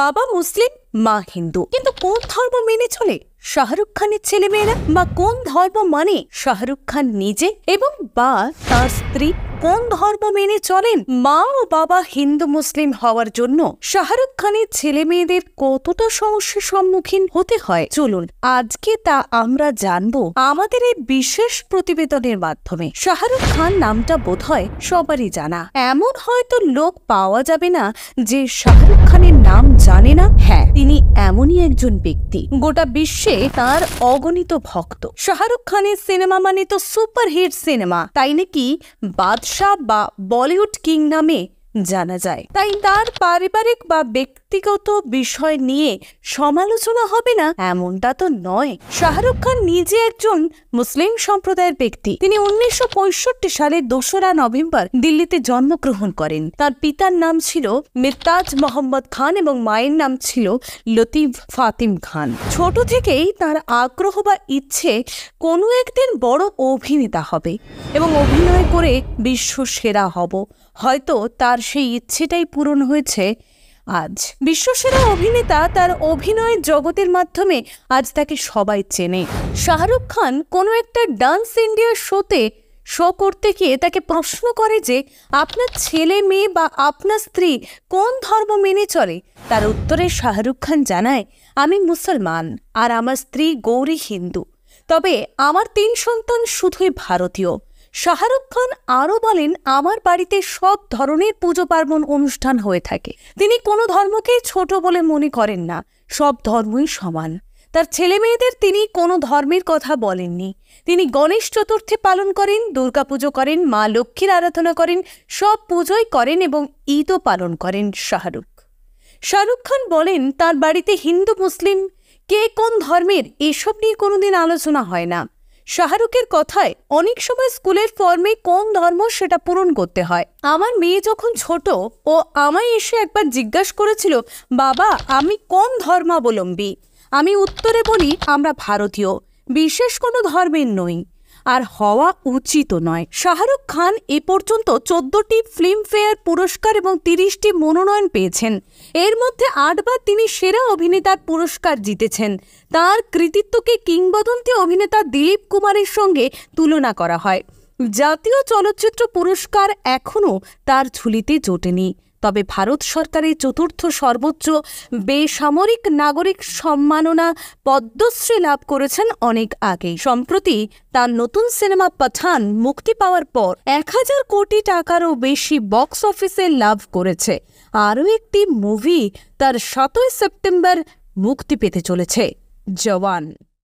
বাবা মুসলিম মা হিন্দু কিন্তু কোন ধর্ম মেনে চলে শাহরুখ খানের ছেলেমেয়েরা বা কোন ধর্ম মানে শাহরুখ খান নিজে এবং বা তার স্ত্রী কোন ধর্ম মেনে চলেন মা ও বাবা হিন্দু মুসলিম হওয়ার জন্য শাহরুখ খানের ছেলে মেয়েদের কতটা সমস্যার সম্মুখীন হতে হয় চলুন আজকে তা আমরা জানব আমাদের এই বিশেষ প্রতিবেদনের মাধ্যমে শাহরুখ খান নামটা বোধহয় সবারই জানা এমন হয়তো লোক পাওয়া যাবে না যে শাহরুখ খানের নাম জানে না হ্যাঁ তিনি এমনই একজন ব্যক্তি গোটা বিশ্বে তার অগণিত ভক্ত শাহরুখ খানের সিনেমা মানে তো সুপারহিট সিনেমা তাই নাকি বাদ বাদশাহ বা বলিউড কিং নামে জানা যায় তাই তার পারিবারিক বা ব্যক্তিগত বিষয় নিয়ে সমালোচনা হবে না এমনটা তো নয় শাহরুখ খান নিজে একজন মুসলিম সম্প্রদায়ের ব্যক্তি তিনি উনিশশো সালের দোসরা নভেম্বর দিল্লিতে জন্মগ্রহণ করেন তার পিতার নাম ছিল মিরতাজ মোহাম্মদ খান এবং মায়ের নাম ছিল লতিফ ফাতিম খান ছোট থেকেই তার আগ্রহ বা ইচ্ছে কোনো একদিন বড় অভিনেতা হবে এবং অভিনয় করে বিশ্ব সেরা হব হয়তো তার সেই ইচ্ছেটাই পূরণ হয়েছে আজ বিশ্বসেরা অভিনেতা তার অভিনয় জগতের মাধ্যমে আজ তাকে সবাই চেনে শাহরুখ খান কোনো একটা ডান্স ইন্ডিয়া শোতে শো করতে গিয়ে তাকে প্রশ্ন করে যে আপনার ছেলে মেয়ে বা আপনার স্ত্রী কোন ধর্ম মেনে চলে তার উত্তরে শাহরুখ খান জানায় আমি মুসলমান আর আমার স্ত্রী গৌরী হিন্দু তবে আমার তিন সন্তান শুধুই ভারতীয় শাহরুখ খান আরও বলেন আমার বাড়িতে সব ধরনের পুজো পার্বণ অনুষ্ঠান হয়ে থাকে তিনি কোনো ধর্মকেই ছোট বলে মনে করেন না সব ধর্মই সমান তার ছেলে মেয়েদের তিনি কোনো ধর্মের কথা বলেননি তিনি গণেশ চতুর্থী পালন করেন দুর্গাপুজো করেন মা লক্ষ্মীর আরাধনা করেন সব পুজোই করেন এবং ঈদও পালন করেন শাহরুখ শাহরুখ খান বলেন তার বাড়িতে হিন্দু মুসলিম কে কোন ধর্মের এসব নিয়ে কোনোদিন আলোচনা হয় না শাহরুখের কথায় অনেক সময় স্কুলের ফর্মে কোন ধর্ম সেটা পূরণ করতে হয় আমার মেয়ে যখন ছোট ও আমায় এসে একবার জিজ্ঞাসা করেছিল বাবা আমি কোন ধর্মাবলম্বী আমি উত্তরে বলি আমরা ভারতীয় বিশেষ কোনো ধর্মের নই আর হওয়া উচিত নয় শাহরুখ খান এ পর্যন্ত চোদ্দটি ফিল্মফেয়ার পুরস্কার এবং তিরিশটি মনোনয়ন পেয়েছেন এর মধ্যে আটবার তিনি সেরা অভিনেতার পুরস্কার জিতেছেন তার কৃতিত্বকে কিংবদন্তি অভিনেতা দিলীপ কুমারের সঙ্গে তুলনা করা হয় জাতীয় চলচ্চিত্র পুরস্কার এখনও তার ঝুলিতে জোটেনি তবে ভারত সরকারের চতুর্থ সর্বোচ্চ বেসামরিক নাগরিক সম্মাননা পদ্মশ্রী লাভ করেছেন অনেক আগেই সম্প্রতি তার নতুন সিনেমা পাঠান মুক্তি পাওয়ার পর এক হাজার কোটি টাকারও বেশি বক্স অফিসে লাভ করেছে আরও একটি মুভি তার সাতই সেপ্টেম্বর মুক্তি পেতে চলেছে জওয়ান